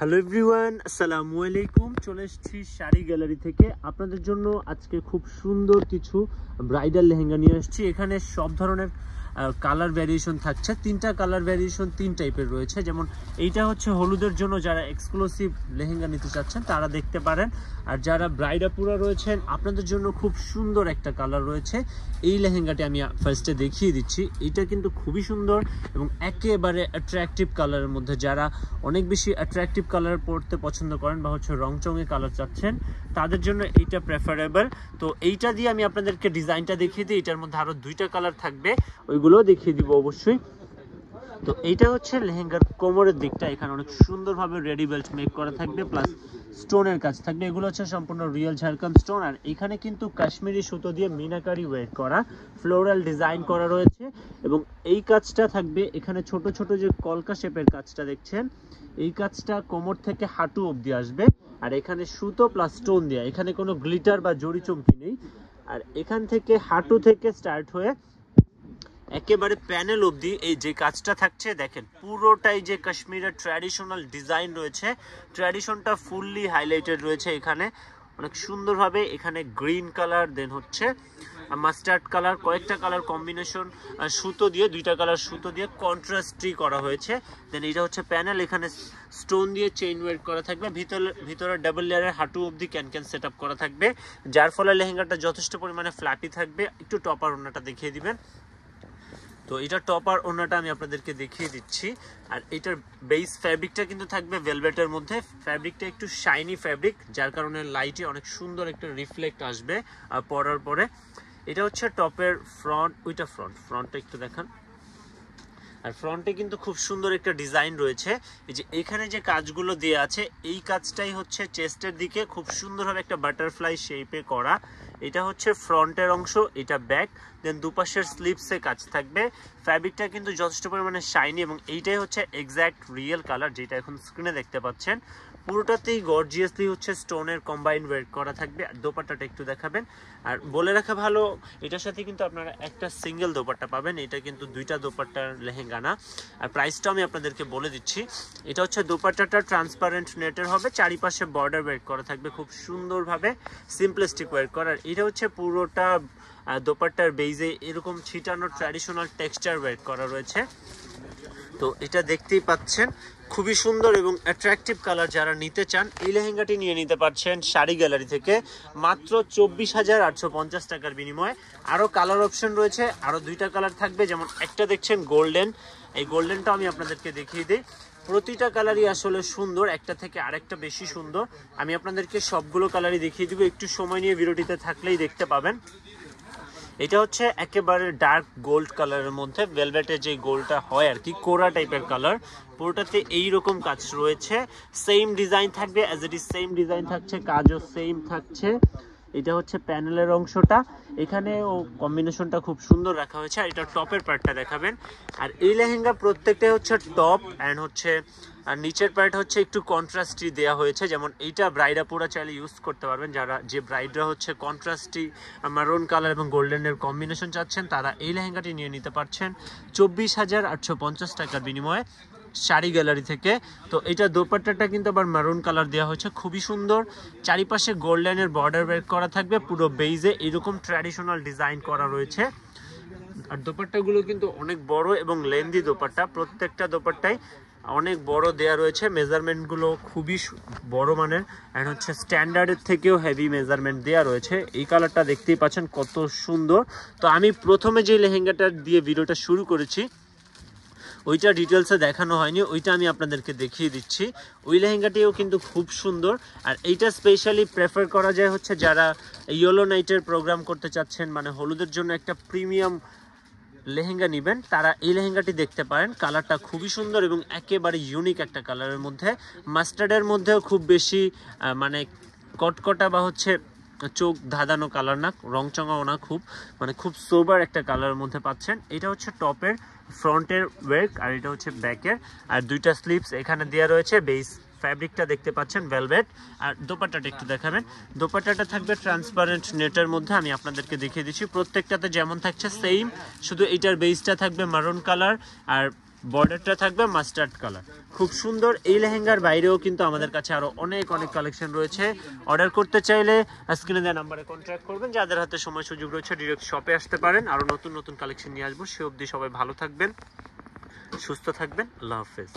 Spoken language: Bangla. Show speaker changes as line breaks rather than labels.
হ্যালো এভরিওয়ান আসসালামু আলাইকুম চলে এসেছি শাড়ি গ্যালারি থেকে আপনাদের জন্য আজকে খুব সুন্দর কিছু ব্রাইডাল লেহেঙ্গা নিয়ে এসেছি এখানে সব ধরনের কালার ভ্যারিয়েশন থাকছে তিনটা কালার ভ্যারিয়েশন তিন টাইপের রয়েছে যেমন এইটা হচ্ছে হলুদের জন্য যারা এক্সক্লুসিভ লেহেঙ্গা নিতে চাচ্ছেন তারা দেখতে পারেন আর যারা ব্রাইডাপুরা রয়েছেন আপনাদের জন্য খুব সুন্দর একটা কালার রয়েছে এই লেহেঙ্গাটি আমি ফার্স্টে দেখিয়ে দিচ্ছি এটা কিন্তু খুবই সুন্দর এবং একেবারে অ্যাট্রাকটিভ কালারের মধ্যে যারা অনেক বেশি অ্যাট্রাকটিভ কালার পরতে পছন্দ করেন বা হচ্ছে রংচঙে কালার চাচ্ছেন তাদের জন্য এইটা প্রেফারেবল তো এইটা দিয়ে আমি আপনাদেরকে ডিজাইনটা দেখিয়ে দিই এটার মধ্যে আরও দুইটা কালার থাকবে ওই ওইগুলো দেখিয়ে দিব অবশ্যই তো এইটা হচ্ছে লেহেঙ্গার কোমরের দিকটা এখানে অনেক সুন্দরভাবে রেডি বেল্ট মেক করা থাকবে প্লাস স্টোনের কাজ থাকবে এগুলো হচ্ছে সম্পূর্ণ রিয়েল ঝাড়খাম স্টোন আর এখানে কিন্তু কাশ্মীরি সুতো দিয়ে মিনাকারি ওয়েট করা ফ্লোরাল ডিজাইন করা রয়েছে এবং এই কাজটা থাকবে এখানে ছোট ছোট যে কলকা শেপের কাজটা দেখছেন এই কাজটা কোমর থেকে হাঁটু অবধি আসবে আর এখানে সুতো প্লাস স্টোন দেওয়া এখানে কোনো গ্লিটার বা জড়ি চমকি নেই আর এখান থেকে হাঁটু থেকে স্টার্ট হয়ে একেবারে প্যানেল অবধি এই যে কাজটা থাকছে দেখেন পুরোটাই যে কাশ্মীরের ট্র্যাডিশনাল ডিজাইন রয়েছে ট্র্যাডিশনটা ফুললি হাইলাইটেড রয়েছে এখানে অনেক সুন্দরভাবে এখানে গ্রিন কালার দেন হচ্ছে মাস্টার্ড কালার কয়েকটা কালার কম্বিনেশন সুতো দিয়ে দুইটা কালার সুতো দিয়ে কন্ট্রাস্ট্রি করা হয়েছে দেন এটা হচ্ছে প্যানেল এখানে স্টোন দিয়ে চেইন ওয়েট করা থাকবে ভিতরে ভিতরে ডাবল লেয়ারের হাঁটু অবধি ক্যান ক্যান সেট করা থাকবে যার ফলে লেহেঙ্গাটা যথেষ্ট পরিমাণে ফ্ল্যাপি থাকবে একটু টপার ওনাটা দেখিয়ে দিবেন তো এটা টপ আর ওনাটা আমি আপনাদেরকে দেখিয়ে দিচ্ছি আর এটার বেস ফ্যাব্রিকটা কিন্তু থাকবে ভেলভেটের মধ্যে ফ্যাব্রিকটা একটু শাইনি ফ্যাব্রিক যার কারণে লাইটে অনেক সুন্দর একটা রিফ্লেক্ট আসবে আর পরার পরে এটা হচ্ছে টপের ফ্রন্ট ওইটা ফ্রন্ট ফ্রন্টটা একটু দেখান আর ফ্রন্টে কিন্তু খুব সুন্দর একটা ডিজাইন রয়েছে এই যে এখানে যে কাজগুলো দেওয়া আছে এই কাজটাই হচ্ছে চেস্টের দিকে খুব সুন্দরভাবে একটা বাটারফ্লাই শেপে করা এটা হচ্ছে ফ্রন্টের অংশ এটা ব্যাক দেন দুপাশের স্লিপসে কাজ থাকবে ফ্যাব্রিকটা কিন্তু যথেষ্ট পরিমাণে শাইনি এবং এইটাই হচ্ছে এক্স্যাক্ট রিয়েল কালার যেটা এখন স্ক্রিনে দেখতে পাচ্ছেন পুরোটাতেই গর্জিয়াসলি হচ্ছে স্টোনের কম্বাইন ওয়েট করা থাকবে আর দোপাট্টাটা একটু দেখাবেন আর বলে রাখা ভালো এটার সাথে কিন্তু আপনারা একটা সিঙ্গেল দোপাট্টা পাবেন এটা কিন্তু দুইটা দোপাট্টার লেহেঙ্গা না আর প্রাইসটা আমি আপনাদেরকে বলে দিচ্ছি এটা হচ্ছে দোপাট্টাটা ট্রান্সপারেন্ট নেটের হবে চারিপাশে বর্ডার ওয়েট করা থাকবে খুব সুন্দরভাবে সিম্পলিস্টিক ওয়েট করা আর এটা হচ্ছে পুরোটা দোপাট্টার বেইজে এরকম ছিটানো ট্র্যাডিশনাল টেক্সচার ওয়েট করা রয়েছে তো এটা দেখতেই পাচ্ছেন খুবই সুন্দর এবং অ্যাট্রাকটিভ কালার যারা নিতে চান এই লেহেঙ্গাটি নিয়ে নিতে পারছেন শাড়ি গ্যালারি থেকে মাত্র চব্বিশ হাজার আটশো পঞ্চাশ টাকার বিনিময়ে আরও কালার অপশন রয়েছে আরও দুইটা কালার থাকবে যেমন একটা দেখছেন গোল্ডেন এই গোল্ডেনটা আমি আপনাদেরকে দেখিয়ে দিই প্রতিটা কালারই আসলে সুন্দর একটা থেকে আরেকটা বেশি সুন্দর আমি আপনাদেরকে সবগুলো কালারই দেখিয়ে দিব একটু সময় নিয়ে ভিডিওটিতে থাকলেই দেখতে পাবেন এটা হচ্ছে একেবারে ডার্ক গোল্ড কালারের মধ্যে ভেলভেটের যে গোল্ডটা হয় আর কি কোরা টাইপের কালার পুরোটাতে এইরকম কাজ রয়েছে সেম ডিজাইন থাকবে as it is same design থাকছে কাজও সেম থাকছে এটা হচ্ছে প্যানেলের অংশটা এখানে ও কম্বিনেশনটা খুব সুন্দর রাখা হয়েছে আর এটা টপের পার্টটা দেখাবেন আর এই লেহেঙ্গা প্রত্যেকটাই হচ্ছে টপ অ্যান্ড হচ্ছে আর নিচের পার্ট হচ্ছে একটু কন্ট্রাস্টি দেওয়া হয়েছে যেমন এইটা ব্রাইডা পুরো চাইলে ইউজ করতে পারবেন যারা যে ব্রাইডরা হচ্ছে কন্ট্রাস্টি মারুন কালার এবং গোল্ডেনের কম্বিনেশন চাচ্ছেন তারা এই লেহেঙ্গাটি নিয়ে নিতে পারছেন চব্বিশ হাজার আটশো পঞ্চাশ টাকার বিনিময়ে শাড়ি গ্যালারি থেকে তো এটা দোপাট্টাটা কিন্তু আবার মারুন কালার দেওয়া হয়েছে খুবই সুন্দর চারিপাশে গোল্ড লাইনের বর্ডার বের করা থাকবে পুরো বেইজে এরকম ট্র্যাডিশনাল ডিজাইন করা রয়েছে আর দোপাট্টাগুলো কিন্তু অনেক বড় এবং লেন্দি দোপাট্টা প্রত্যেকটা দোপাট্টাই অনেক বড় দেয়া রয়েছে মেজারমেন্টগুলো খুবই বড় মানের অ্যান্ড হচ্ছে স্ট্যান্ডার্ডের থেকেও হেভি মেজারমেন্ট দেয়া রয়েছে এই কালারটা দেখতেই পাচ্ছেন কত সুন্দর তো আমি প্রথমে যে লেহেঙ্গাটা দিয়ে ভিডিওটা শুরু করেছি ওইটা ডিটেলসে দেখানো হয়নি ওইটা আমি আপনাদেরকে দেখিয়ে দিচ্ছি ওই লেহেঙ্গাটিও কিন্তু খুব সুন্দর আর এইটা স্পেশালি প্রেফার করা যায় হচ্ছে যারা ইয়েলো নাইটের প্রোগ্রাম করতে চাচ্ছেন মানে হলুদের জন্য একটা প্রিমিয়াম লেহেঙ্গা নেবেন তারা এই লেহেঙ্গাটি দেখতে পারেন কালারটা খুবই সুন্দর এবং একেবারে ইউনিক একটা কালারের মধ্যে মাস্টার্ডের মধ্যেও খুব বেশি মানে কটকটা বা হচ্ছে চোখ ধাঁধানো কালার না চঙাও না খুব মানে খুব সোবার একটা কালারের মধ্যে পাচ্ছেন এটা হচ্ছে টপের ফ্রন্টের ওয়ার্ক আর এটা হচ্ছে ব্যাকের আর দুইটা স্লিপস এখানে দেওয়া রয়েছে বেস ফ্যাব্রিকটা দেখতে পাচ্ছেন ভেলভেট আর দোপাট্টাটা একটু দেখাবেন দোপাট্টাটা থাকবে ট্রান্সপারেন্ট নেটের মধ্যে আমি আপনাদেরকে দেখিয়ে দিচ্ছি প্রত্যেকটাতে যেমন থাকছে সেম শুধু এটার বেসটা থাকবে মারুন কালার আর বর্ডারটা থাকবে মাস্টার্ড কালার খুব সুন্দর এই লেহেঙ্গার বাইরেও কিন্তু আমাদের কাছে আরও অনেক অনেক কালেকশন রয়েছে অর্ডার করতে চাইলে স্ক্রিনে দেওয়া নাম্বারে কন্ট্যাক্ট করবেন যাদের হাতে সময় সুযোগ রয়েছে ডিরেক্ট শপে আসতে পারেন আরও নতুন নতুন কালেকশন নিয়ে আসবো সে অবধি সবাই ভালো থাকবেন সুস্থ থাকবেন আল্লাহ হাফেজ